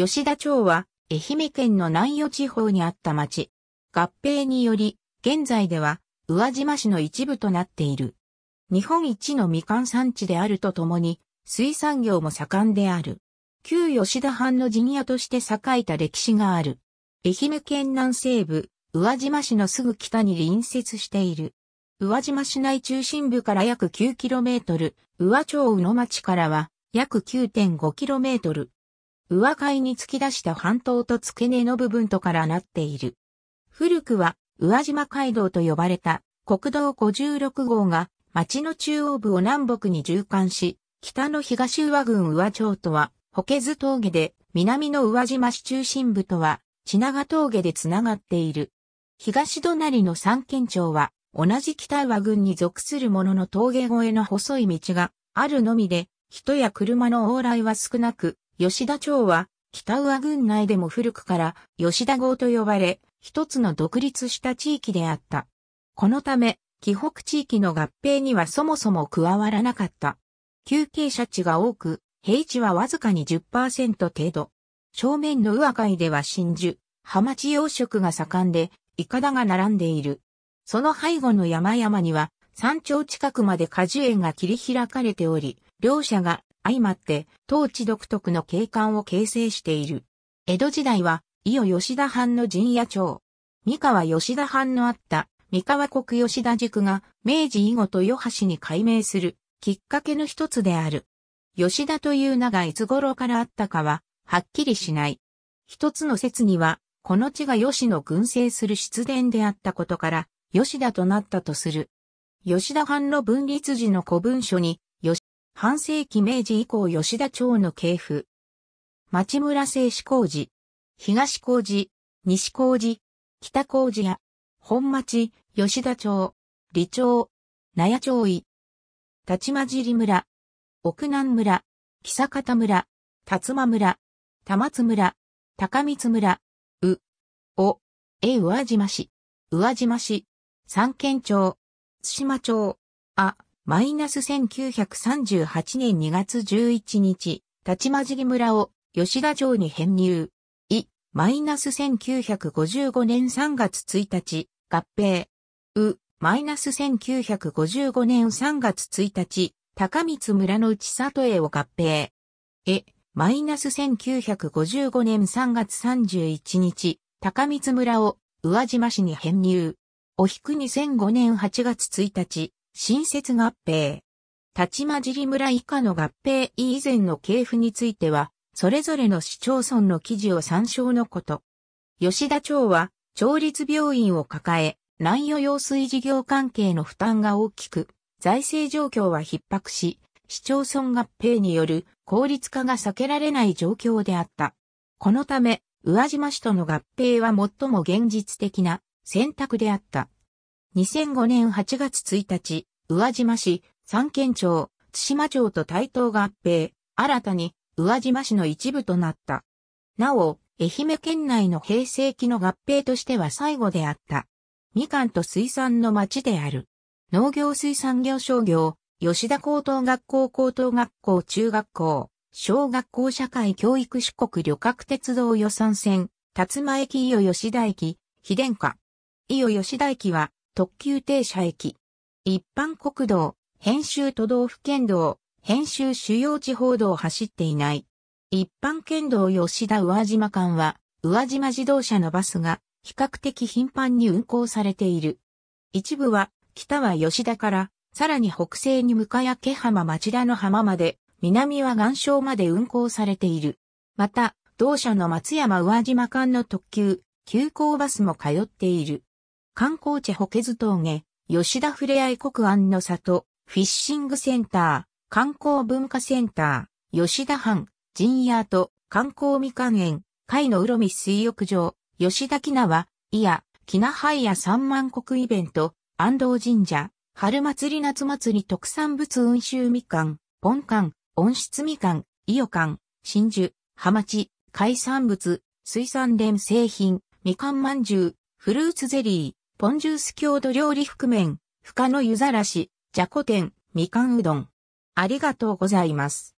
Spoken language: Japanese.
吉田町は、愛媛県の南予地方にあった町。合併により、現在では、宇和島市の一部となっている。日本一のみかん産地であるとともに、水産業も盛んである。旧吉田藩の陣屋として栄えた歴史がある。愛媛県南西部、宇和島市のすぐ北に隣接している。宇和島市内中心部から約 9km、宇和町宇野町からは約 9.5km、上海に突き出した半島と付け根の部分とからなっている。古くは、宇和島街道と呼ばれた国道56号が町の中央部を南北に縦貫し、北の東宇和郡宇和町とは、ホケズ峠で、南の宇和島市中心部とは、品川峠でつながっている。東隣の三県町は、同じ北和郡に属するものの峠越えの細い道があるのみで、人や車の往来は少なく、吉田町は、北上郡内でも古くから吉田郷と呼ばれ、一つの独立した地域であった。このため、紀北地域の合併にはそもそも加わらなかった。休憩者地が多く、平地はわずかに10%程度。正面の宇和海では真珠、ハマチ養殖が盛んで、イカダが並んでいる。その背後の山々には、山頂近くまで果樹園が切り開かれており、両者が相まって、当地独特の景観を形成している。江戸時代は、伊予吉田藩の陣屋町、三河吉田藩のあった三河国吉田塾が明治以後と豊橋に改名するきっかけの一つである。吉田という名がいつ頃からあったかは、はっきりしない。一つの説には、この地が吉野群生する出殿であったことから、吉田となったとする。吉田藩の分立時の古文書に、半世紀明治以降吉田町の系譜。町村製紙工事、東工事、西工事、北工事や、本町、吉田町、里町、納屋町井、立ち混じり村、奥南村、木坂田村、辰馬村、玉津村、高光村、う、お、え宇和島市、宇和島市、三県町、津島町、あ、マイナス1938年2月11日、立ち混じり村を吉田城に編入。い、マイナス1955年3月1日、合併。う、マイナス1955年3月1日、高光村の内里へを合併。え、マイナス1955年3月31日、高光村を宇和島市に編入。おひく2005年8月1日、新設合併。立ち混じり村以下の合併以前の系譜については、それぞれの市町村の記事を参照のこと。吉田町は、町立病院を抱え、南予用水事業関係の負担が大きく、財政状況は逼迫し、市町村合併による効率化が避けられない状況であった。このため、宇和島市との合併は最も現実的な選択であった。2005年8月1日、宇和島市、三県町、津島町と台東合併、新たに宇和島市の一部となった。なお、愛媛県内の平成期の合併としては最後であった。みかんと水産の町である。農業水産業商業、吉田高等学校高等学校中学校、小学校社会教育四国旅客鉄道予算線、辰間駅伊予吉田駅、秘殿下。伊予吉田駅は、特急停車駅。一般国道、編集都道府県道、編集主要地方道を走っていない。一般県道吉田宇和島間は、宇和島自動車のバスが比較的頻繁に運行されている。一部は、北は吉田から、さらに北西に向かや毛浜町田の浜まで、南は岩礁まで運行されている。また、同社の松山宇和島間の特急、急行バスも通っている。観光地ホケズ峠、吉田ふれあい国安の里、フィッシングセンター、観光文化センター、吉田藩、陣屋と観光みかん園、海のうろみ水浴場、吉田きなは、いや、きなはいや三万国イベント、安藤神社、春祭り夏祭り特産物運州みかん、ポンカン、温室みかん、伊予かん、真珠、ハマチ、海産物、水産連製品、みかんまんじゅう、フルーツゼリー、ポンジュース郷土料理覆面、深野湯ざらし、じゃこ天、みかんうどん。ありがとうございます。